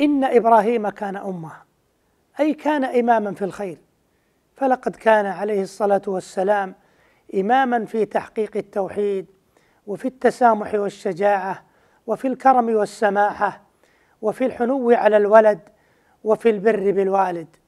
إن إبراهيم كان أمة أي كان إماما في الخير فلقد كان عليه الصلاة والسلام إماما في تحقيق التوحيد وفي التسامح والشجاعة وفي الكرم والسماحة وفي الحنو على الولد وفي البر بالوالد